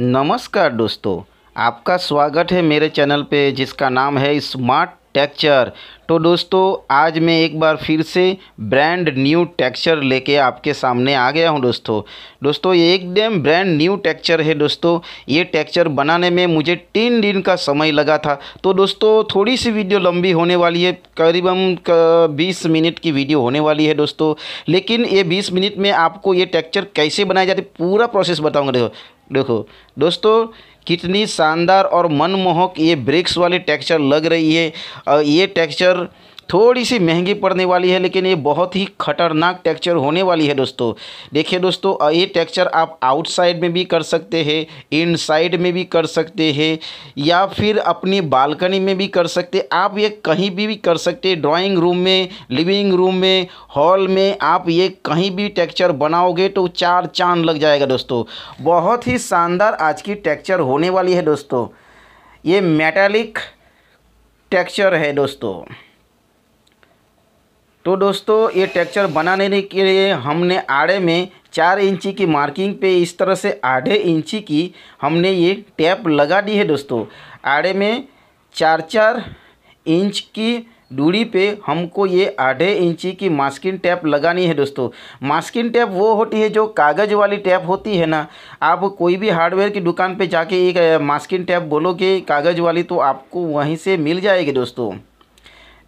नमस्कार दोस्तों आपका स्वागत है मेरे चैनल पे जिसका नाम है स्मार्ट टेक्चर तो दोस्तों आज मैं एक बार फिर से ब्रांड न्यू टेक्चर लेके आपके सामने आ गया हूँ दोस्तों दोस्तों ये एकदम ब्रांड न्यू टेक्चर है दोस्तों ये टेक्चर बनाने में मुझे तीन दिन का समय लगा था तो दोस्तों थोड़ी सी वीडियो लंबी होने वाली है करीबन बीस मिनट की वीडियो होने वाली है दोस्तों लेकिन ये बीस मिनट में आपको ये टेक्चर कैसे बनाया जाता पूरा प्रोसेस बताऊँगा देखो दोस्तों कितनी शानदार और मनमोहक ये ब्रिक्स वाली टेक्सचर लग रही है और ये टेक्सचर थोड़ी सी महंगी पड़ने वाली है लेकिन ये बहुत ही खतरनाक टेक्चर होने वाली है दोस्तों देखिए दोस्तों ये टेक्चर आप आउटसाइड में भी कर सकते हैं इनसाइड में भी कर सकते हैं या फिर अपनी बालकनी में भी कर सकते आप ये कहीं भी, भी कर सकते ड्राॅइंग रूम में लिविंग रूम में हॉल में आप ये कहीं भी टेक्चर बनाओगे तो चार चांद लग जाएगा दोस्तों बहुत ही शानदार आज की टेक्चर होने वाली है दोस्तों ये मेटालिक टेक्सचर है दोस्तों तो दोस्तों ये टेक्चर बनाने के लिए हमने आड़े में चार इंची की मार्किंग पे इस तरह से आधे इंची की हमने ये टैप लगा दी है दोस्तों आड़े में चार चार इंच की दूरी पे हमको ये आधे इंची की मास्किन टैप लगानी है दोस्तों मास्किन टैप वो होती है जो कागज़ वाली टैप होती है ना आप कोई भी हार्डवेयर की दुकान पे जाके एक मास्किन टैप बोलोगे कागज़ वाली तो आपको वहीं से मिल जाएगी दोस्तों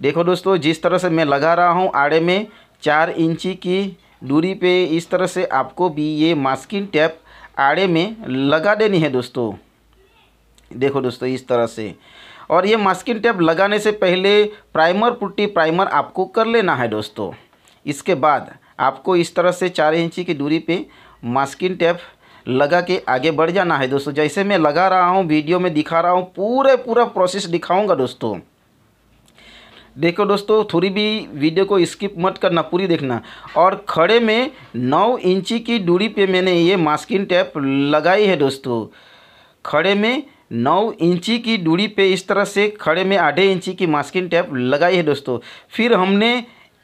देखो दोस्तों जिस तरह से मैं लगा रहा हूँ आड़े में चार इंची की दूरी पे इस तरह से आपको भी ये मास्किंग टैप आड़े में लगा देनी है दोस्तों देखो दोस्तों इस तरह से और ये मास्किंग टैप लगाने से पहले प्राइमर पुट्टी प्राइमर आपको कर लेना है दोस्तों इसके बाद आपको इस तरह से चार इंची की दूरी पे मास्किंग टैप लगा के आगे बढ़ जाना है दोस्तों जैसे मैं लगा रहा हूँ वीडियो में दिखा रहा हूँ पूरे पूरा प्रोसेस दिखाऊँगा दोस्तों देखो दोस्तों थोड़ी भी वीडियो को स्किप मत करना पूरी देखना और खड़े में नौ इंची की दूरी पे मैंने ये मास्किन टैप लगाई है दोस्तों खड़े में नौ इंची की दूरी पे इस तरह से खड़े में आधे इंची की मास्किंग टैप लगाई है दोस्तों फिर हमने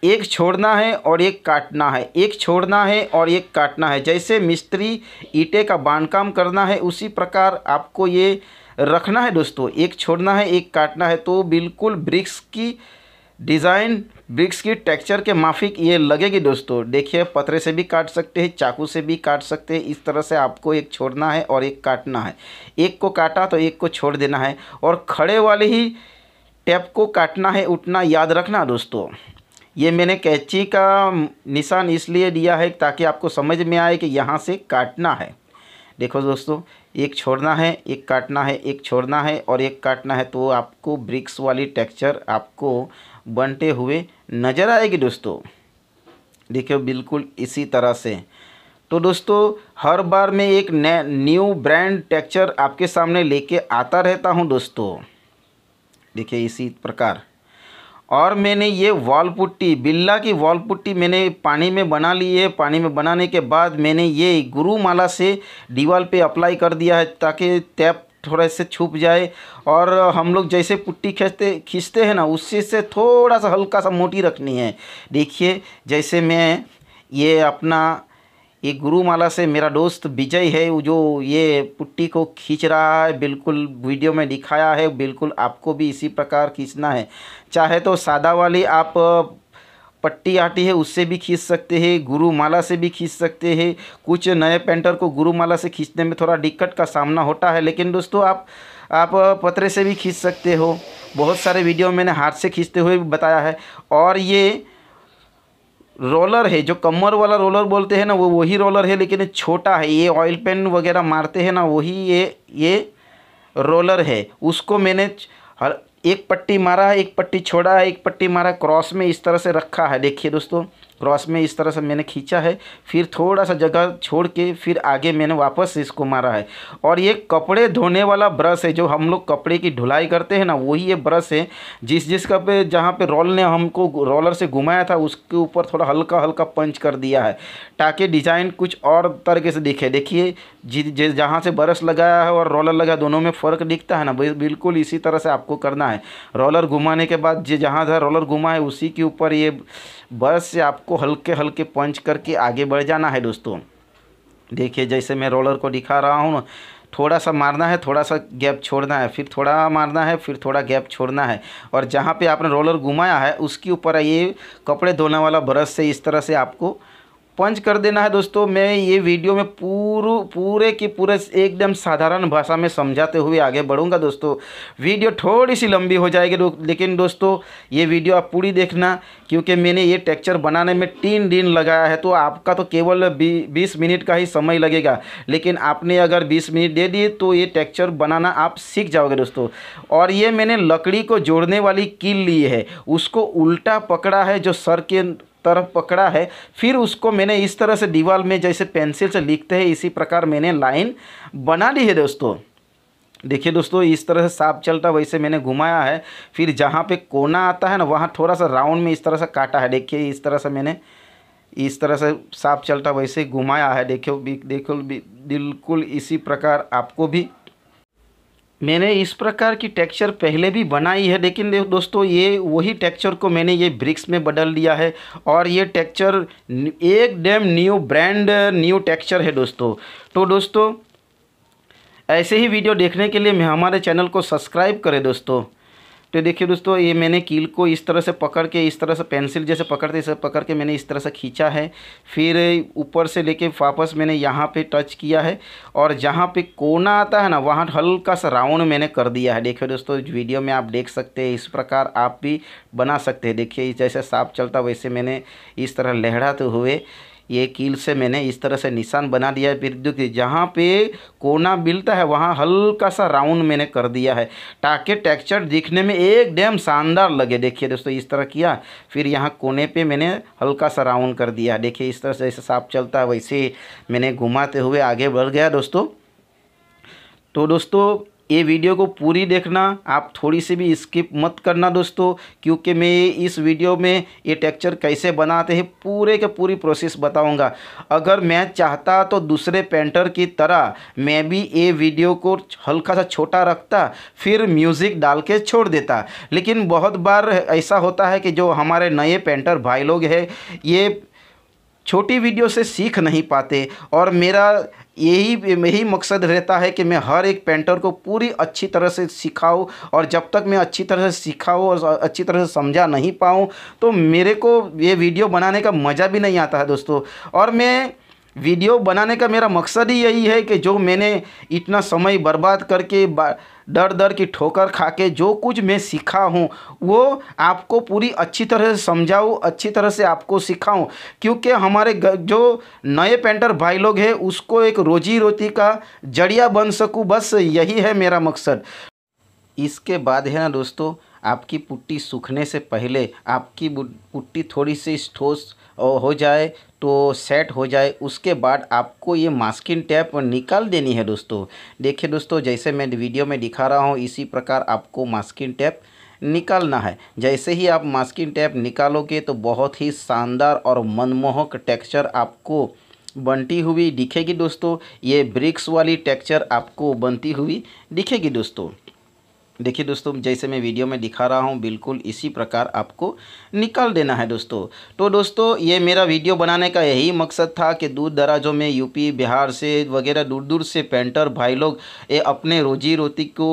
एक छोड़ना है और एक काटना है एक छोड़ना है और एक काटना है जैसे मिस्त्री ईटे का बांधकाम करना है उसी प्रकार आपको ये रखना है दोस्तों एक छोड़ना है एक काटना है तो बिल्कुल ब्रिक्स की डिज़ाइन ब्रिक्स की टेक्सचर के माफिक ये लगेगी दोस्तों देखिए पतरे से भी काट सकते हैं चाकू से भी काट सकते हैं इस तरह से आपको एक छोड़ना है और एक काटना है एक को काटा तो एक को छोड़ देना है और खड़े वाले ही टैप को काटना है उठना याद रखना दोस्तों ये मैंने कैची का निशान इसलिए दिया है ताकि आपको समझ में आए कि यहाँ से काटना है देखो दोस्तों एक छोड़ना है एक काटना है एक छोड़ना है और एक काटना है तो आपको ब्रिक्स वाली टेक्सचर आपको बनते हुए नज़र आएगी दोस्तों देखियो बिल्कुल इसी तरह से तो दोस्तों हर बार मैं एक न्यू ब्रांड टेक्चर आपके सामने लेके आता रहता हूँ दोस्तों देखिए इसी प्रकार और मैंने ये वॉल पुट्टी बिल्ला की वॉल पुट्टी मैंने पानी में बना ली है पानी में बनाने के बाद मैंने ये गुरुमाला से दीवाल पे अप्लाई कर दिया है ताकि टैप थोड़ा इससे छुप जाए और हम लोग जैसे पुट्टी खींचते खींचते हैं ना उससे से थोड़ा सा हल्का सा मोटी रखनी है देखिए जैसे मैं ये अपना ये गुरुमाला से मेरा दोस्त विजय है वो जो ये पुट्टी को खींच रहा है बिल्कुल वीडियो में दिखाया है बिल्कुल आपको भी इसी प्रकार खींचना है चाहे तो सादा वाली आप पट्टी आती है उससे भी खींच सकते हैं गुरु माला से भी खींच सकते हैं कुछ नए पेंटर को गुरु माला से खींचने में थोड़ा दिक्कत का सामना होता है लेकिन दोस्तों आप आप पतरे से भी खींच सकते हो बहुत सारे वीडियो मैंने हाथ से खींचते हुए बताया है और ये रोलर है जो कमर वाला रोलर बोलते हैं ना वो वही रोलर है लेकिन छोटा है ये ऑयल पेन वगैरह मारते हैं ना वही ये ये रोलर है उसको मैंने एक पट्टी मारा है एक पट्टी छोड़ा है एक पट्टी मारा है क्रॉस में इस तरह से रखा है देखिए दोस्तों क्रॉस में इस तरह से मैंने खींचा है फिर थोड़ा सा जगह छोड़ के फिर आगे मैंने वापस इसको मारा है और ये कपड़े धोने वाला ब्रश है जो हम लोग कपड़े की ढुलाई करते हैं ना वही ये ब्रश है जिस जिस का पे जहाँ पे रोल ने हमको रोलर से घुमाया था उसके ऊपर थोड़ा हल्का हल्का पंच कर दिया है ताकि डिज़ाइन कुछ और तरीके से दिखे देखिए जिस जहाँ से ब्रश लगाया है और रोलर लगा दोनों में फ़र्क दिखता है ना बिल्कुल इसी तरह से आपको करना है रोलर घुमाने के बाद जो जहाँ जहाँ रोलर घुमा है उसी के ऊपर ये ब्रश से आपको हल्के हल्के पंच करके आगे बढ़ जाना है दोस्तों देखिए जैसे मैं रोलर को दिखा रहा हूँ थोड़ा सा मारना है थोड़ा सा गैप छोड़ना है फिर थोड़ा मारना है फिर थोड़ा गैप छोड़ना है और जहाँ पे आपने रोलर घुमाया है उसके ऊपर ये कपड़े धोने वाला ब्रश से इस तरह से आपको पंच कर देना है दोस्तों मैं ये वीडियो में पूरे पूरे के पूरे एकदम साधारण भाषा में समझाते हुए आगे बढ़ूंगा दोस्तों वीडियो थोड़ी सी लंबी हो जाएगी लेकिन दोस्तों ये वीडियो आप पूरी देखना क्योंकि मैंने ये टेक्चर बनाने में तीन दिन लगाया है तो आपका तो केवल बीस मिनट का ही समय लगेगा लेकिन आपने अगर बीस मिनट दे दिए तो ये टेक्चर बनाना आप सीख जाओगे दोस्तों और ये मैंने लकड़ी को जोड़ने वाली कील ली है उसको उल्टा पकड़ा है जो सर के तरफ पकड़ा है फिर उसको मैंने इस तरह से दीवार में जैसे पेंसिल से लिखते हैं इसी प्रकार मैंने लाइन बना ली है दोस्तों देखिए दोस्तों इस तरह से साफ चलता वैसे मैंने घुमाया है फिर जहाँ पे कोना आता है ना वहाँ थोड़ा सा राउंड में इस तरह से काटा है देखिए इस तरह से मैंने इस तरह से साफ चलता वैसे घुमाया है देखियो देखो बिल्कुल इसी प्रकार आपको भी मैंने इस प्रकार की टेक्सचर पहले भी बनाई है लेकिन दोस्तों ये वही टेक्सचर को मैंने ये ब्रिक्स में बदल दिया है और ये टेक्सचर एक damn new brand new texture है दोस्तों तो दोस्तों ऐसे ही वीडियो देखने के लिए मैं हमारे चैनल को सब्सक्राइब करें दोस्तों तो देखिए दोस्तों ये मैंने कील को इस तरह से पकड़ के इस तरह से पेंसिल जैसे पकड़ते इसे पकड़ के मैंने इस तरह से खींचा है फिर ऊपर से लेके वापस मैंने यहाँ पे टच किया है और जहाँ पे कोना आता है ना वहाँ हल्का सा राउंड मैंने कर दिया है देखिए दोस्तों वीडियो में आप देख सकते हैं इस प्रकार आप भी बना सकते हैं देखिए जैसे साफ चलता वैसे मैंने इस तरह लहराते हुए ये कील से मैंने इस तरह से निशान बना दिया है विद्युत जहाँ पे कोना मिलता है वहाँ हल्का सा राउंड मैंने कर दिया है ताकि टेक्सचर दिखने में एक डैम शानदार लगे देखिए दोस्तों इस तरह किया फिर यहाँ कोने पे मैंने हल्का सा राउंड कर दिया देखिए इस तरह से जैसे साफ चलता है वैसे मैंने घुमाते हुए आगे बढ़ गया दोस्तों तो दोस्तों ये वीडियो को पूरी देखना आप थोड़ी सी भी स्किप मत करना दोस्तों क्योंकि मैं इस वीडियो में ये टेक्चर कैसे बनाते हैं पूरे के पूरी प्रोसेस बताऊंगा अगर मैं चाहता तो दूसरे पेंटर की तरह मैं भी ये वीडियो को हल्का सा छोटा रखता फिर म्यूज़िक डाल के छोड़ देता लेकिन बहुत बार ऐसा होता है कि जो हमारे नए पेंटर भाई लोग हैं ये छोटी वीडियो से सीख नहीं पाते और मेरा यही यही मकसद रहता है कि मैं हर एक पेंटर को पूरी अच्छी तरह से सिखाऊँ और जब तक मैं अच्छी तरह से सिखाऊँ और अच्छी तरह से समझा नहीं पाऊँ तो मेरे को ये वीडियो बनाने का मज़ा भी नहीं आता है दोस्तों और मैं वीडियो बनाने का मेरा मकसद ही यही है कि जो मैंने इतना समय बर्बाद करके डर डर की ठोकर खा के जो कुछ मैं सीखा हूँ वो आपको पूरी अच्छी तरह से समझाऊँ अच्छी तरह से आपको सिखाऊँ क्योंकि हमारे जो नए पेंटर भाई लोग हैं उसको एक रोजी रोटी का जड़िया बन सकूँ बस यही है मेरा मकसद इसके बाद है ना दोस्तों आपकी पुट्टी सूखने से पहले आपकी पुट्टी थोड़ी सी ठोस हो जाए तो सेट हो जाए उसके बाद आपको ये मास्किन टैप निकाल देनी है दोस्तों देखिए दोस्तों जैसे मैं वीडियो में दिखा रहा हूँ इसी प्रकार आपको मास्किन टैप निकालना है जैसे ही आप मास्किन टैप निकालोगे तो बहुत ही शानदार और मनमोहक टेक्सचर आपको बनती हुई दिखेगी दोस्तों ये ब्रिक्स वाली टेक्सचर आपको बनती हुई दिखेगी दोस्तों देखिए दोस्तों जैसे मैं वीडियो में दिखा रहा हूँ बिल्कुल इसी प्रकार आपको निकाल देना है दोस्तों तो दोस्तों ये मेरा वीडियो बनाने का यही मकसद था कि दूर दराजों में यूपी बिहार से वगैरह दूर दूर से पेंटर भाई लोग ये अपने रोजी रोटी को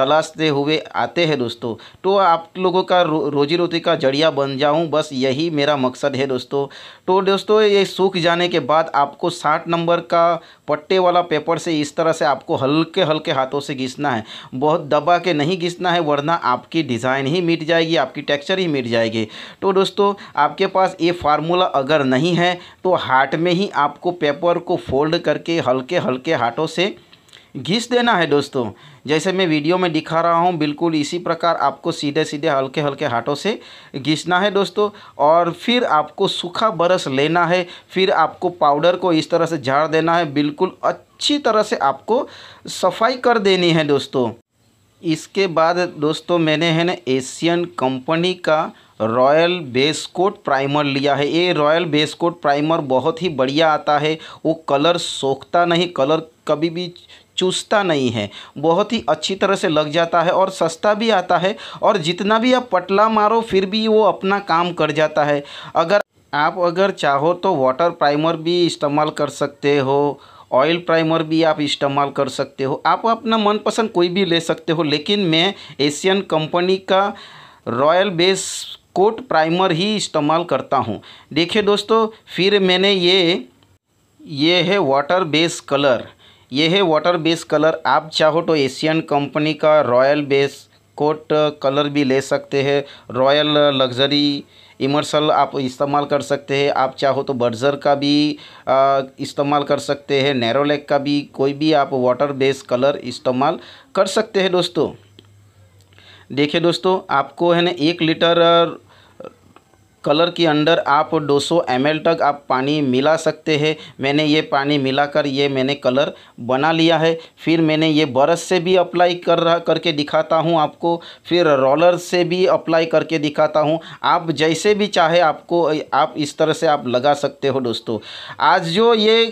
तलाशते हुए आते हैं दोस्तों तो आप लोगों का रो, रोजी रोटी का जड़िया बन जाऊं बस यही मेरा मकसद है दोस्तों तो दोस्तों ये सूख जाने के बाद आपको साठ नंबर का पट्टे वाला पेपर से इस तरह से आपको हल्के हल्के हाथों से घिसना है बहुत दबा के नहीं घिसना है वरना आपकी डिज़ाइन ही मिट जाएगी आपकी टेक्चर ही मिट जाएगी तो दोस्तों आपके पास ये फार्मूला अगर नहीं है तो हाथ में ही आपको पेपर को फोल्ड करके हल्के हल्के हाथों से घिस देना है दोस्तों जैसे मैं वीडियो में दिखा रहा हूँ बिल्कुल इसी प्रकार आपको सीधे सीधे हल्के हल्के हाथों से घिसना है दोस्तों और फिर आपको सूखा बरस लेना है फिर आपको पाउडर को इस तरह से झाड़ देना है बिल्कुल अच्छी तरह से आपको सफाई कर देनी है दोस्तों इसके बाद दोस्तों मैंने है ना एशियन कंपनी का रॉयल बेस कोट प्राइमर लिया है ये रॉयल बेस कोट प्राइमर बहुत ही बढ़िया आता है वो कलर सोखता नहीं कलर कभी भी चूसता नहीं है बहुत ही अच्छी तरह से लग जाता है और सस्ता भी आता है और जितना भी आप पटला मारो फिर भी वो अपना काम कर जाता है अगर आप अगर चाहो तो वाटर प्राइमर भी इस्तेमाल कर सकते हो ऑयल प्राइमर भी आप इस्तेमाल कर सकते हो आप अपना मनपसंद कोई भी ले सकते हो लेकिन मैं एशियन कंपनी का रॉयल बेस कोट प्राइमर ही इस्तेमाल करता हूँ देखिए दोस्तों फिर मैंने ये ये है वाटर बेस कलर ये है वाटर बेस कलर आप चाहो तो एशियन कंपनी का रॉयल बेस कोट कलर भी ले सकते हैं रॉयल लग्जरी इमर्सल आप इस्तेमाल कर सकते हैं आप चाहो तो बर्जर का भी इस्तेमाल कर सकते हैं नैरोलेक का भी कोई भी आप वाटर बेस कलर इस्तेमाल कर सकते हैं दोस्तों देखिए दोस्तों आपको है ना एक लीटर कलर के अंडर आप 200 एम तक आप पानी मिला सकते हैं मैंने ये पानी मिलाकर ये मैंने कलर बना लिया है फिर मैंने ये बरस से भी अप्लाई कर रहा करके दिखाता हूँ आपको फिर रोलर से भी अप्लाई करके दिखाता हूँ आप जैसे भी चाहे आपको आप इस तरह से आप लगा सकते हो दोस्तों आज जो ये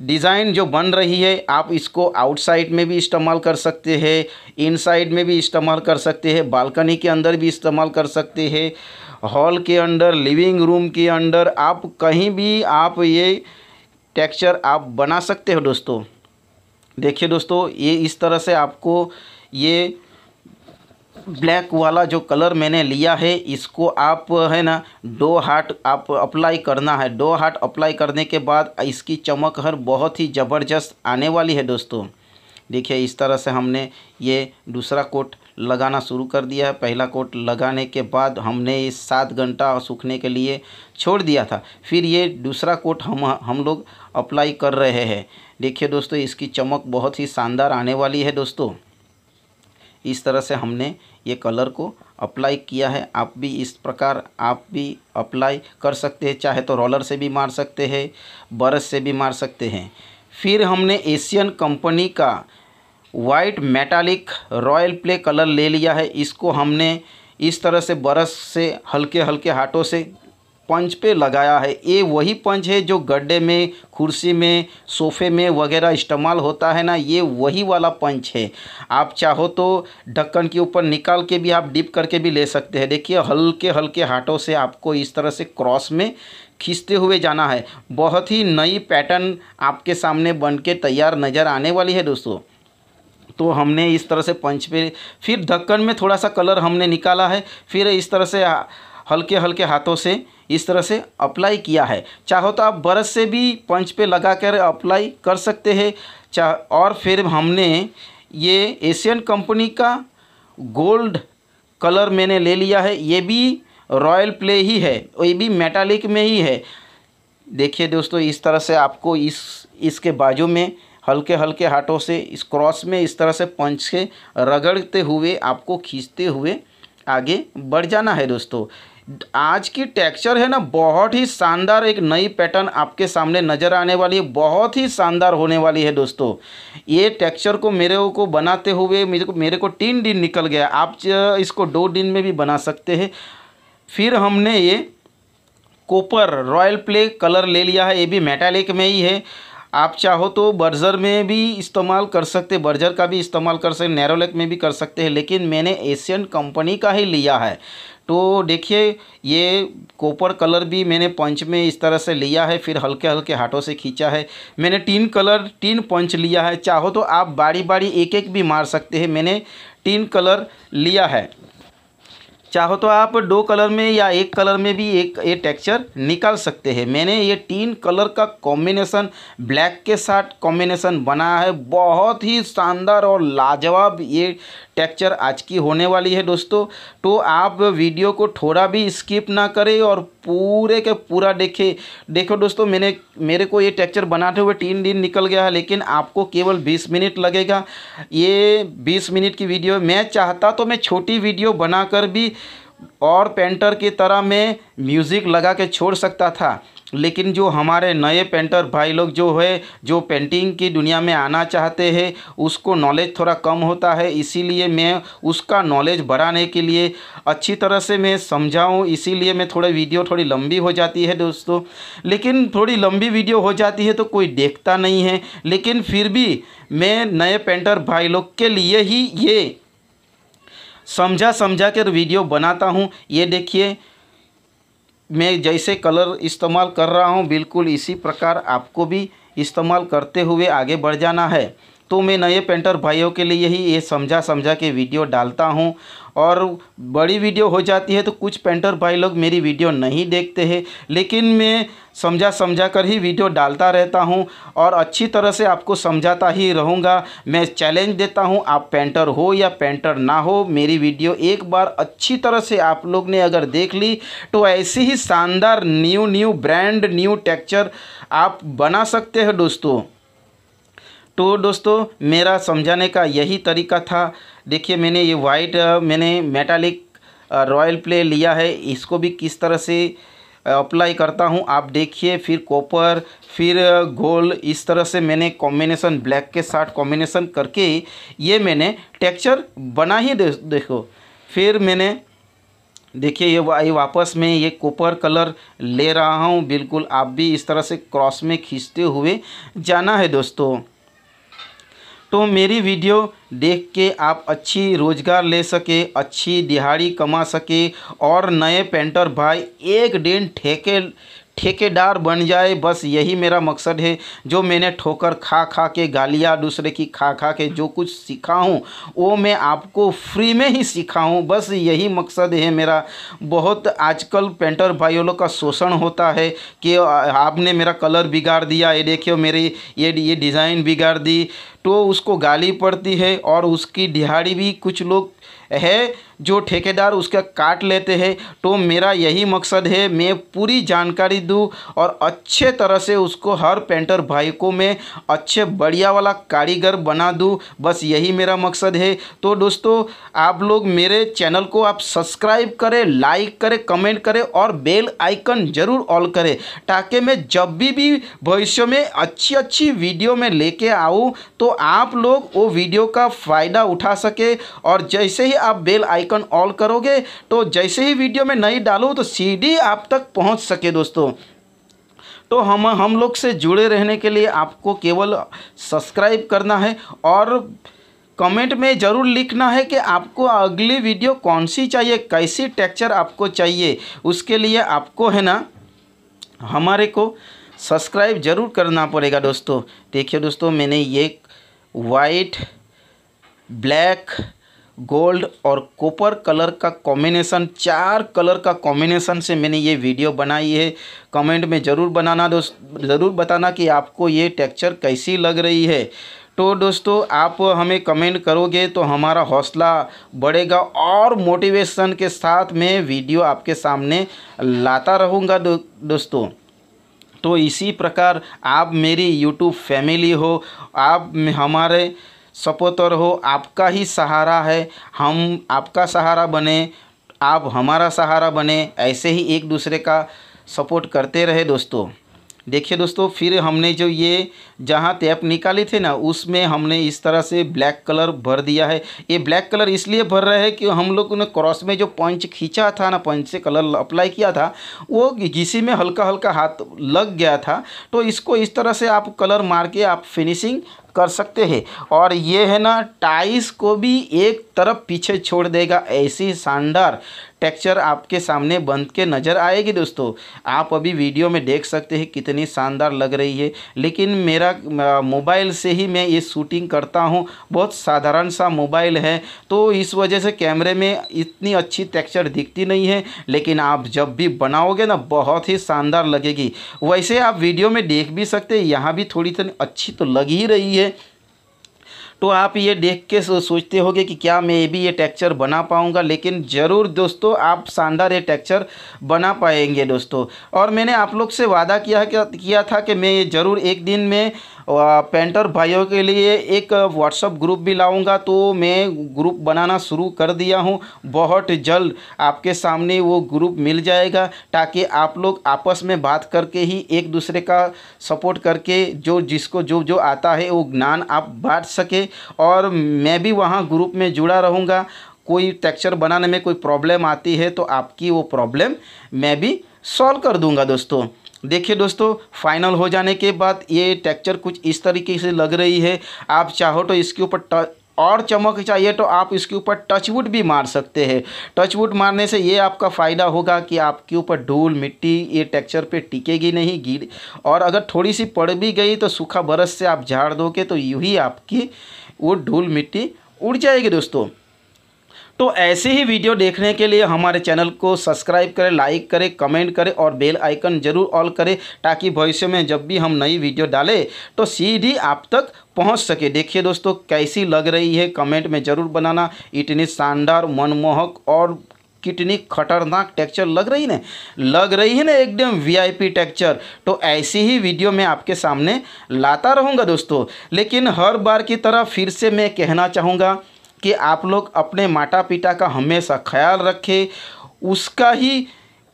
डिज़ाइन जो बन रही है आप इसको आउटसाइड में भी इस्तेमाल कर सकते हैं इनसाइड में भी इस्तेमाल कर सकते हैं बालकनी के अंदर भी इस्तेमाल कर सकते हैं हॉल के अंदर लिविंग रूम के अंदर आप कहीं भी आप ये टेक्सचर आप बना सकते हो दोस्तों देखिए दोस्तों ये इस तरह से आपको ये ब्लैक वाला जो कलर मैंने लिया है इसको आप है ना डो हार्ट आप अप्लाई करना है डो हार्ट अप्लाई करने के बाद इसकी चमक हर बहुत ही ज़बरदस्त आने वाली है दोस्तों देखिए इस तरह से हमने ये दूसरा कोट लगाना शुरू कर दिया है पहला कोट लगाने के बाद हमने इस सात घंटा सूखने के लिए छोड़ दिया था फिर ये दूसरा कोट हम हम लोग अप्लाई कर रहे हैं देखिए दोस्तों इसकी चमक बहुत ही शानदार आने वाली है दोस्तों इस तरह से हमने ये कलर को अप्लाई किया है आप भी इस प्रकार आप भी अप्लाई कर सकते हैं चाहे तो रोलर से भी मार सकते हैं बरस से भी मार सकते हैं फिर हमने एशियन कंपनी का white metallic royal play colour ले लिया है इसको हमने इस तरह से बरस से हल्के हल्के हाथों से पंच पे लगाया है ये वही पंच है जो गड्ढे में कुर्सी में सोफे में वगैरह इस्तेमाल होता है ना ये वही वाला पंच है आप चाहो तो ढक्कन के ऊपर निकाल के भी आप डिप करके भी ले सकते हैं देखिए हल्के हल्के हाथों से आपको इस तरह से क्रॉस में खींचते हुए जाना है बहुत ही नई पैटर्न आपके सामने बन के तैयार नज़र आने वाली है दोस्तों तो हमने इस तरह से पंच पे फिर ढक्कन में थोड़ा सा कलर हमने निकाला है फिर इस तरह से हल्के हल्के हाथों से इस तरह से अप्लाई किया है चाहो तो आप बरस से भी पंच पे लगा कर अप्लाई कर सकते हैं चाह और फिर हमने ये एशियन कंपनी का गोल्ड कलर मैंने ले लिया है ये भी रॉयल प्ले ही है और ये भी मेटालिक में ही है देखिए दोस्तों इस तरह से आपको इस इसके बाजू में हल्के हल्के हाथों से इस क्रॉस में इस तरह से पंच के रगड़ते हुए आपको खींचते हुए आगे बढ़ जाना है दोस्तों आज की टेक्सचर है ना बहुत ही शानदार एक नई पैटर्न आपके सामने नज़र आने वाली है बहुत ही शानदार होने वाली है दोस्तों ये टेक्सचर को मेरे को बनाते हुए मेरे को मेरे को तीन दिन निकल गया आप इसको दो दिन में भी बना सकते हैं फिर हमने ये कोपर रॉयल प्ले कलर ले लिया है ये भी मेटालिक में ही है आप चाहो तो बर्जर में भी इस्तेमाल कर सकते बर्जर का भी इस्तेमाल कर सकते नैरोलेक में भी कर सकते हैं लेकिन मैंने एशियन कंपनी का ही लिया है तो देखिए ये कॉपर कलर भी मैंने पंच में इस तरह से लिया है फिर हल्के हल्के हाथों से खींचा है मैंने तीन कलर तीन पंच लिया है चाहो तो आप बारी बारी एक एक भी मार सकते हैं मैंने तीन कलर लिया है चाहो तो आप दो कलर में या एक कलर में भी एक ये टेक्सचर निकाल सकते हैं मैंने ये तीन कलर का कॉम्बिनेशन ब्लैक के साथ कॉम्बिनेशन बनाया है बहुत ही शानदार और लाजवाब ये टेक्चर आज की होने वाली है दोस्तों तो आप वीडियो को थोड़ा भी स्किप ना करें और पूरे के पूरा देखें देखो दोस्तों मैंने मेरे को ये टेक्चर बनाते हुए तीन दिन निकल गया है लेकिन आपको केवल बीस मिनट लगेगा ये बीस मिनट की वीडियो मैं चाहता तो मैं छोटी वीडियो बनाकर भी और पेंटर की तरह मैं म्यूज़िक लगा के छोड़ सकता था लेकिन जो हमारे नए पेंटर भाई लोग जो है जो पेंटिंग की दुनिया में आना चाहते हैं उसको नॉलेज थोड़ा कम होता है इसीलिए मैं उसका नॉलेज बढ़ाने के लिए अच्छी तरह से मैं समझाऊँ इसीलिए मैं थोड़ा वीडियो थोड़ी लंबी हो जाती है दोस्तों लेकिन थोड़ी लंबी वीडियो हो जाती है तो कोई देखता नहीं है लेकिन फिर भी मैं नए पेंटर भाई लोग के लिए ही ये समझा समझा कर वीडियो बनाता हूँ ये देखिए मैं जैसे कलर इस्तेमाल कर रहा हूँ बिल्कुल इसी प्रकार आपको भी इस्तेमाल करते हुए आगे बढ़ जाना है तो मैं नए पेंटर भाइयों के लिए ही ये समझा समझा के वीडियो डालता हूँ और बड़ी वीडियो हो जाती है तो कुछ पेंटर भाई लोग मेरी वीडियो नहीं देखते हैं लेकिन मैं समझा समझा कर ही वीडियो डालता रहता हूँ और अच्छी तरह से आपको समझाता ही रहूँगा मैं चैलेंज देता हूँ आप पेंटर हो या पेंटर ना हो मेरी वीडियो एक बार अच्छी तरह से आप लोग ने अगर देख ली तो ऐसी ही शानदार new new brand new texture आप बना सकते हैं दोस्तों तो दोस्तों मेरा समझाने का यही तरीका था देखिए मैंने ये वाइट मैंने मेटालिक रॉयल प्ले लिया है इसको भी किस तरह से अप्लाई करता हूँ आप देखिए फिर कॉपर फिर गोल्ड इस तरह से मैंने कॉम्बिनेशन ब्लैक के साथ कॉम्बिनेशन करके ये मैंने टेक्सचर बना ही दे, देखो फिर मैंने देखिए ये ये वापस में ये कॉपर कलर ले रहा हूँ बिल्कुल आप भी इस तरह से क्रॉस में खींचते हुए जाना है दोस्तों तो मेरी वीडियो देख के आप अच्छी रोज़गार ले सके अच्छी दिहाड़ी कमा सके और नए पेंटर भाई एक दिन ठेके ठेकेदार बन जाए बस यही मेरा मकसद है जो मैंने ठोकर खा खा के गालियाँ दूसरे की खा खा के जो कुछ सीखा हूँ वो मैं आपको फ्री में ही सीखा हूँ बस यही मकसद है मेरा बहुत आजकल पेंटर भाइयों लोग का शोषण होता है कि आपने मेरा कलर बिगाड़ दिया ये देखियो मेरी ये ये डिज़ाइन बिगाड़ दी तो उसको गाली पड़ती है और उसकी दिहाड़ी भी कुछ लोग है जो ठेकेदार उसका काट लेते हैं तो मेरा यही मकसद है मैं पूरी जानकारी दूँ और अच्छे तरह से उसको हर पेंटर भाई को मैं अच्छे बढ़िया वाला कारीगर बना दूँ बस यही मेरा मकसद है तो दोस्तों आप लोग मेरे चैनल को आप सब्सक्राइब करें लाइक करें कमेंट करें और बेल आइकन ज़रूर ऑल करें ताकि मैं जब भी भी भविष्य में अच्छी अच्छी वीडियो में लेके आऊँ तो आप लोग वो वीडियो का फ़ायदा उठा सके और जैसे ही आप बेल आइकन आइकन ऑल करोगे तो जैसे ही वीडियो में नहीं डालूँ तो सीडी आप तक पहुँच सके दोस्तों तो हम हम लोग से जुड़े रहने के लिए आपको केवल सब्सक्राइब करना है और कमेंट में ज़रूर लिखना है कि आपको अगली वीडियो कौन सी चाहिए कैसी टेक्चर आपको चाहिए उसके लिए आपको है ना हमारे को सब्सक्राइब ज़रूर करना पड़ेगा दोस्तों देखिए दोस्तों मैंने ये वाइट ब्लैक गोल्ड और कॉपर कलर का कॉम्बिनेसन चार कलर का कॉम्बिनेशन से मैंने ये वीडियो बनाई है कमेंट में ज़रूर बनाना दोस्त ज़रूर बताना कि आपको ये टेक्चर कैसी लग रही है तो दोस्तों आप हमें कमेंट करोगे तो हमारा हौसला बढ़ेगा और मोटिवेशन के साथ मैं वीडियो आपके सामने लाता रहूँगा दो, दोस्तों तो इसी प्रकार आप मेरी यूट्यूब फैमिली हो आप हमारे सपोतर हो आपका ही सहारा है हम आपका सहारा बने आप हमारा सहारा बने ऐसे ही एक दूसरे का सपोर्ट करते रहे दोस्तों देखिए दोस्तों फिर हमने जो ये जहाँ टैप निकाली थी ना उसमें हमने इस तरह से ब्लैक कलर भर दिया है ये ब्लैक कलर इसलिए भर रहे हैं कि हम लोगों ने क्रॉस में जो पंच खींचा था ना पंच से कलर अप्लाई किया था वो घीसी में हल्का हल्का हाथ लग गया था तो इसको इस तरह से आप कलर मार के आप फिनिशिंग कर सकते हैं और ये है ना टाइस को भी एक तरफ पीछे छोड़ देगा ऐसी शानदार टेक्चर आपके सामने बन के नज़र आएगी दोस्तों आप अभी वीडियो में देख सकते हैं कितनी शानदार लग रही है लेकिन मेरा मोबाइल से ही मैं ये शूटिंग करता हूँ बहुत साधारण सा मोबाइल है तो इस वजह से कैमरे में इतनी अच्छी टेक्चर दिखती नहीं है लेकिन आप जब भी बनाओगे ना बहुत ही शानदार लगेगी वैसे आप वीडियो में देख भी सकते हैं यहाँ भी थोड़ी थोड़ी अच्छी तो लग ही रही है तो आप ये देख के सोचते होगे कि क्या मैं भी ये टेक्चर बना पाऊँगा लेकिन ज़रूर दोस्तों आप शानदार ये टेक्चर बना पाएंगे दोस्तों और मैंने आप लोग से वादा किया किया था कि मैं ये ज़रूर एक दिन में पेंटर भाइयों के लिए एक व्हाट्सअप ग्रुप भी लाऊंगा तो मैं ग्रुप बनाना शुरू कर दिया हूं बहुत जल्द आपके सामने वो ग्रुप मिल जाएगा ताकि आप लोग आपस में बात करके ही एक दूसरे का सपोर्ट करके जो जिसको जो जो आता है वो ज्ञान आप बांट सके और मैं भी वहाँ ग्रुप में जुड़ा रहूँगा कोई टेक्चर बनाने में कोई प्रॉब्लम आती है तो आपकी वो प्रॉब्लम मैं भी सॉल्व कर दूंगा दोस्तों देखिए दोस्तों फाइनल हो जाने के बाद ये टेक्चर कुछ इस तरीके से लग रही है आप चाहो तो इसके ऊपर और चमक चाहिए तो आप इसके ऊपर टचवुड भी मार सकते हैं टचवुड मारने से ये आपका फ़ायदा होगा कि आपके ऊपर धूल मिट्टी ये टेक्चर पे टिकेगी नहीं गिर और अगर थोड़ी सी पड़ भी गई तो सूखा बरस से आप झाड़ दोगे तो यूँ ही आपकी वो धूल मिट्टी उड़ जाएगी दोस्तों तो ऐसे ही वीडियो देखने के लिए हमारे चैनल को सब्सक्राइब करें लाइक करें कमेंट करें और बेल आइकन ज़रूर ऑल करें ताकि भविष्य में जब भी हम नई वीडियो डालें तो सीधी आप तक पहुंच सके देखिए दोस्तों कैसी लग रही है कमेंट में ज़रूर बनाना इतनी शानदार मनमोहक और कितनी खतरनाक टेक्चर लग रही ना लग रही है ना एकदम वीआईपी टेक्चर तो ऐसी ही वीडियो मैं आपके सामने लाता रहूँगा दोस्तों लेकिन हर बार की तरह फिर से मैं कहना चाहूँगा कि आप लोग अपने माता पिता का हमेशा ख्याल रखें उसका ही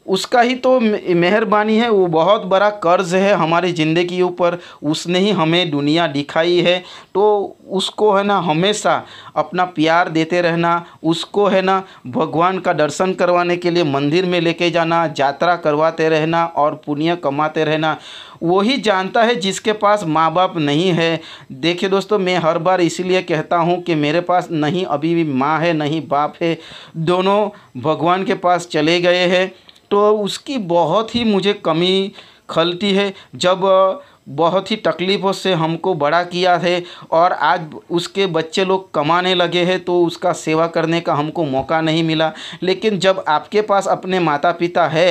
उसका ही तो मेहरबानी है वो बहुत बड़ा कर्ज़ है हमारी ज़िंदगी ऊपर उसने ही हमें दुनिया दिखाई है तो उसको है ना हमेशा अपना प्यार देते रहना उसको है ना भगवान का दर्शन करवाने के लिए मंदिर में लेके जाना यात्रा करवाते रहना और पुण्य कमाते रहना वही जानता है जिसके पास माँ बाप नहीं है देखिए दोस्तों मैं हर बार इसीलिए कहता हूँ कि मेरे पास नहीं अभी भी माँ है नहीं बाप है दोनों भगवान के पास चले गए हैं तो उसकी बहुत ही मुझे कमी खलती है जब बहुत ही तकलीफ़ों से हमको बड़ा किया है और आज उसके बच्चे लोग कमाने लगे हैं तो उसका सेवा करने का हमको मौका नहीं मिला लेकिन जब आपके पास अपने माता पिता है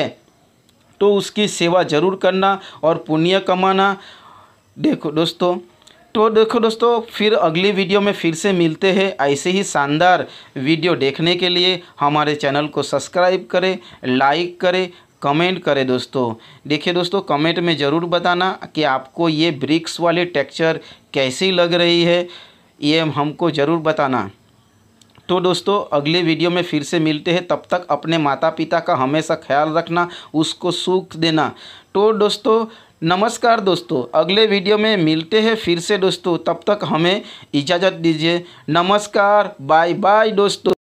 तो उसकी सेवा ज़रूर करना और पुण्य कमाना देखो दोस्तों तो देखो दोस्तों फिर अगली वीडियो में फिर से मिलते हैं ऐसे ही शानदार वीडियो देखने के लिए हमारे चैनल को सब्सक्राइब करें लाइक करें कमेंट करें दोस्तों देखिए दोस्तों कमेंट में ज़रूर बताना कि आपको ये ब्रिक्स वाले टेक्चर कैसी लग रही है ये हमको ज़रूर बताना तो दोस्तों अगले वीडियो में फिर से मिलते हैं तब तक अपने माता पिता का हमेशा ख्याल रखना उसको सूख देना तो दोस्तों नमस्कार दोस्तों अगले वीडियो में मिलते हैं फिर से दोस्तों तब तक हमें इजाज़त दीजिए नमस्कार बाय बाय दोस्तों